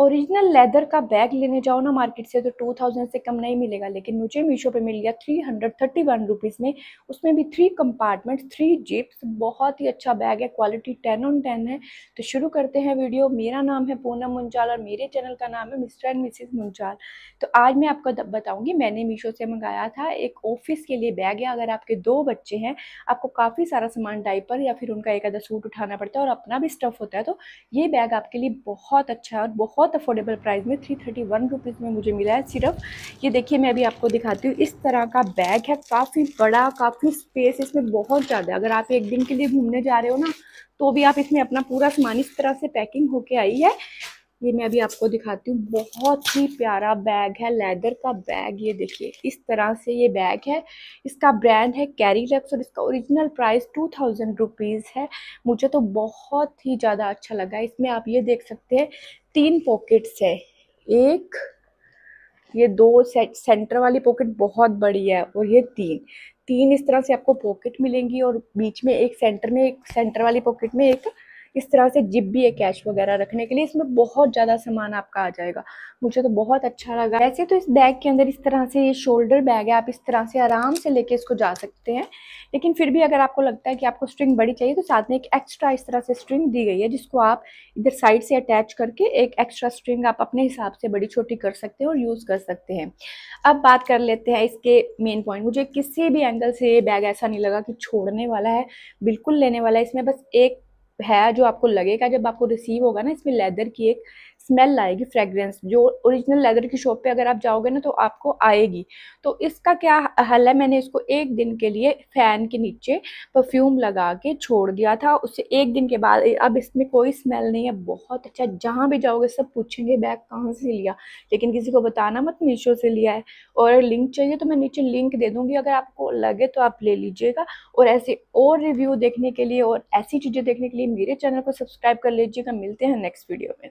original leather का bag लेने जाओ ना मार्केट से तो टू थाउजेंड से कम नहीं मिलेगा लेकिन मुझे मीशो पे मिल गया three hundred thirty one rupees में उसमें भी थ्री कंपार्टमेंट थ्री जिप्स बहुत ही अच्छा बैग है क्वालिटी टेन ऑन टेन है तो शुरू करते हैं वीडियो मेरा नाम है पूनम मुंजाल और मेरे चैनल का नाम है मिस्टर एंड मिसिज मुंजाल तो आज मैं आपको बताऊँगी मैंने मीशो से मंगाया था एक ऑफिस के लिए बैग है अगर आपके दो बच्चे हैं आपको काफ़ी सारा सामान डाइपर या फिर उनका एक आधा सूट उठाना पड़ता है और अपना भी स्टफ़ होता है तो ये बैग आपके लिए बहुत अच्छा है और बहुत बहुत अफोर्डेबल प्राइस में थ्री थर्टी वन रुपीज़ में मुझे मिला है सिर्फ ये देखिए मैं अभी आपको दिखाती हूँ इस तरह का बैग है काफ़ी बड़ा काफ़ी स्पेस इसमें बहुत ज़्यादा अगर आप एक दिन के लिए घूमने जा रहे हो ना तो भी आप इसमें अपना पूरा सामान इस तरह से पैकिंग होके आई है ये मैं अभी आपको दिखाती हूँ बहुत ही प्यारा बैग है लेदर का बैग ये देखिए इस तरह से ये बैग है इसका ब्रांड है कैरी लक्स और इसका original price two thousand rupees है मुझे तो बहुत ही ज़्यादा अच्छा लगा इसमें आप ये देख सकते हैं तीन पॉकेट्स है एक ये दो से, सेंटर वाली पॉकेट बहुत बड़ी है और ये तीन तीन इस तरह से आपको पॉकेट मिलेंगी और बीच में एक सेंटर में एक सेंटर वाली पॉकेट में एक इस तरह से जिप भी है कैश वगैरह रखने के लिए इसमें बहुत ज़्यादा सामान आपका आ जाएगा मुझे तो बहुत अच्छा लगा वैसे तो इस बैग के अंदर इस तरह से ये शोल्डर बैग है आप इस तरह से आराम से लेके इसको जा सकते हैं लेकिन फिर भी अगर आपको लगता है कि आपको स्ट्रिंग बड़ी चाहिए तो साथ में एक एक्स्ट्रा इस तरह से स्ट्रिंग दी गई है जिसको आप इधर साइड से अटैच करके एक एक्स्ट्रा स्ट्रिंग आप अपने हिसाब से बड़ी छोटी कर सकते हैं और यूज़ कर सकते हैं अब बात कर लेते हैं इसके मेन पॉइंट मुझे किसी भी एंगल से ये बैग ऐसा नहीं लगा कि छोड़ने वाला है बिल्कुल लेने वाला है इसमें बस एक है जो आपको लगेगा जब आपको रिसीव होगा ना इसमें लेदर की एक स्मेल आएगी फ्रेग्रेंस जो ओरिजिनल लेदर की शॉप पे अगर आप जाओगे ना तो आपको आएगी तो इसका क्या हल है मैंने इसको एक दिन के लिए फ़ैन के नीचे परफ्यूम लगा के छोड़ दिया था उससे एक दिन के बाद अब इसमें कोई स्मेल नहीं है बहुत अच्छा जहाँ भी जाओगे सब पूछेंगे बैग कहाँ से लिया लेकिन किसी को बताना मत मीशो से लिया है और लिंक चाहिए तो मैं नीचे लिंक दे दूँगी अगर आपको लगे तो आप ले लीजिएगा और ऐसे और रिव्यू देखने के लिए और ऐसी चीज़ें देखने के लिए मेरे चैनल को सब्सक्राइब कर लीजिएगा मिलते हैं नेक्स्ट वीडियो में